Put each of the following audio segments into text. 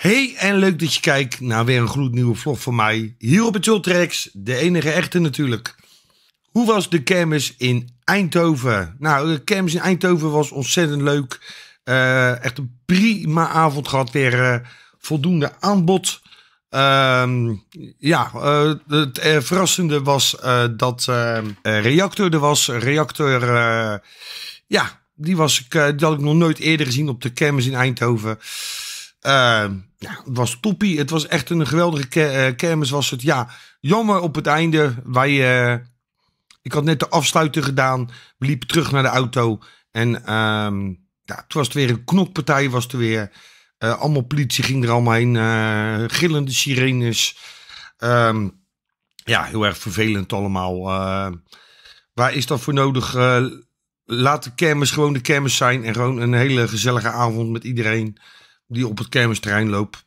Hey en leuk dat je kijkt naar weer een gloednieuwe vlog van mij hier op het Ultrax, de enige echte natuurlijk. Hoe was de kermis in Eindhoven? Nou, de kermis in Eindhoven was ontzettend leuk. Eh, echt een prima avond gehad, weer eh, voldoende aanbod. Ehm, ja, eh, het verrassende was dat Reactor er was. Reactor, ja, die, was ik, die had ik nog nooit eerder gezien op de kermis in Eindhoven. Uh, ja, nou, het was toppie. Het was echt een geweldige eh, kermis was het. Ja, jammer op het einde. Wij, eh, ik had net de afsluiter gedaan. We liepen terug naar de auto. En um, ja, het was weer een knokpartij. Was er weer. Eh, allemaal politie ging er allemaal heen. gillende sirenes. Ehm, ja, heel erg vervelend allemaal. waar is dat voor nodig? laat de kermis gewoon de kermis zijn. En gewoon een hele gezellige avond met iedereen die op het kermisterrein loopt.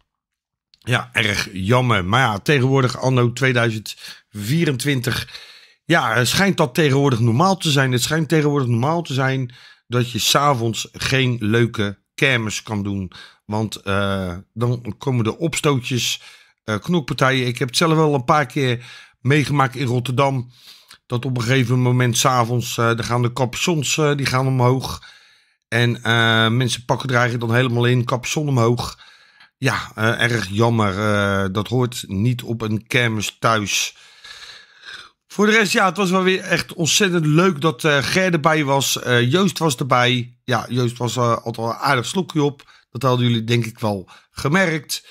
Ja, erg jammer. Maar ja, tegenwoordig anno 2024... Ja, eh, schijnt dat tegenwoordig normaal te zijn. Het schijnt tegenwoordig normaal te zijn dat je s'avonds geen leuke kermis kan doen. Want eh, dan komen de opstootjes, eh, knokpartijen. Ik heb het zelf wel een paar keer meegemaakt in Rotterdam. Dat op een gegeven moment s'avonds, uh, dan gaan de capuchons die gaan omhoog. En eh, mensen pakken eigenlijk dan helemaal in, kapsel omhoog. Ja, eh, erg jammer. Eh, dat hoort niet op een kermis thuis. Voor de rest, ja, het was wel weer echt ontzettend leuk dat Ger erbij was. Joost was erbij. Ja, Joost was altijd een aardig slokje op. Dat hadden jullie denk ik wel gemerkt.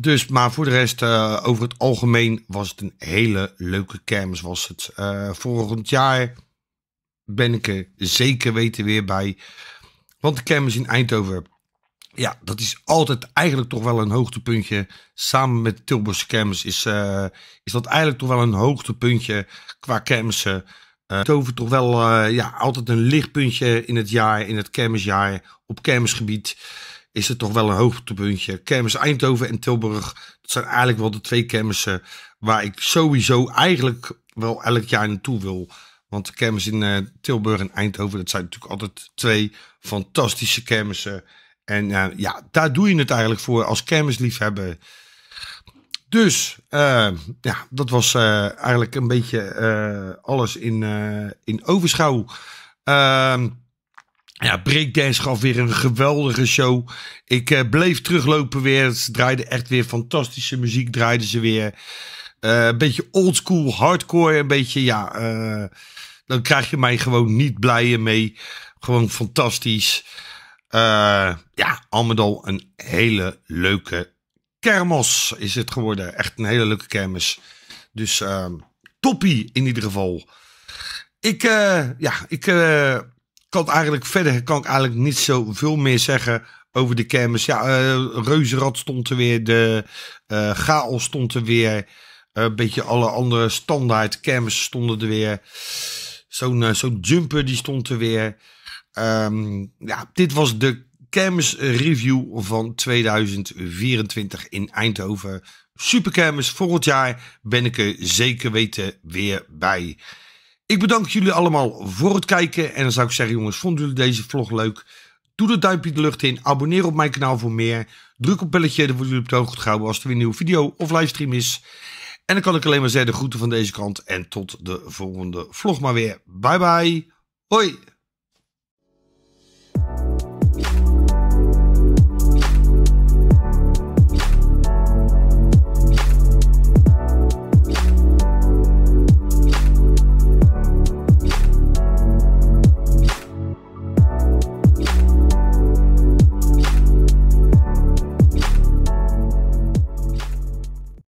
Dus, maar voor de rest, over het algemeen was het een hele leuke kermis. Was het volgend jaar ben ik er zeker weten weer bij. Want de kermis in Eindhoven, ja, dat is altijd eigenlijk toch wel een hoogtepuntje. Samen met Tilburgse kermis is, eh, is dat eigenlijk toch wel een hoogtepuntje qua kermissen. Uh, Eindhoven toch wel eh, ja, altijd een lichtpuntje in het jaar, in het kermisjaar, op kermisgebied is het toch wel een hoogtepuntje. Kermis Eindhoven en Tilburg, dat zijn eigenlijk wel de twee kermissen waar ik sowieso eigenlijk wel elk jaar naartoe wil. Want de kermis in eh, Tilburg en Eindhoven, dat zijn natuurlijk altijd twee fantastische kermissen. En eh, ja, daar doe je het eigenlijk voor als kermisliefhebber. Dus eh, ja, dat was eigenlijk een beetje alles in, in overschouw. Ehm, ja, Breakdance gaf weer een geweldige show. Ik bleef teruglopen weer. Ze draaiden echt weer fantastische muziek, draaiden ze weer. een beetje oldschool, hardcore, een beetje ja dan krijg je mij gewoon niet blijen mee. Gewoon fantastisch. Eh, ja, allemaal al een hele leuke kermis is het geworden. Echt een hele leuke kermis. Dus uh, toppie in ieder geval. Ik, eh, ja, ik eh, kan eigenlijk verder kan ik eigenlijk niet zoveel meer zeggen over de kermis. Ja, Reuzenrad stond er weer. De Chaos stond er weer. Een beetje alle andere standaard kermissen stonden er weer. Zo'n eh, zo'n jumper die stond er weer. Ehm, ja, dit was de kermis review van 2024 in Eindhoven. Super kermis. Volgend jaar ben ik er zeker weten weer bij. Ik bedank jullie allemaal voor het kijken. En dan zou ik zeggen jongens, vonden jullie deze vlog leuk? Doe de duimpje de lucht in. Abonneer op mijn kanaal voor meer. Druk op belletje, dan worden jullie op de hoogte gehouden als er weer een nieuwe video of livestream is. En dan kan ik alleen maar zeggen: de groeten van deze kant. En tot de volgende vlog maar weer. Bye bye. Hoi.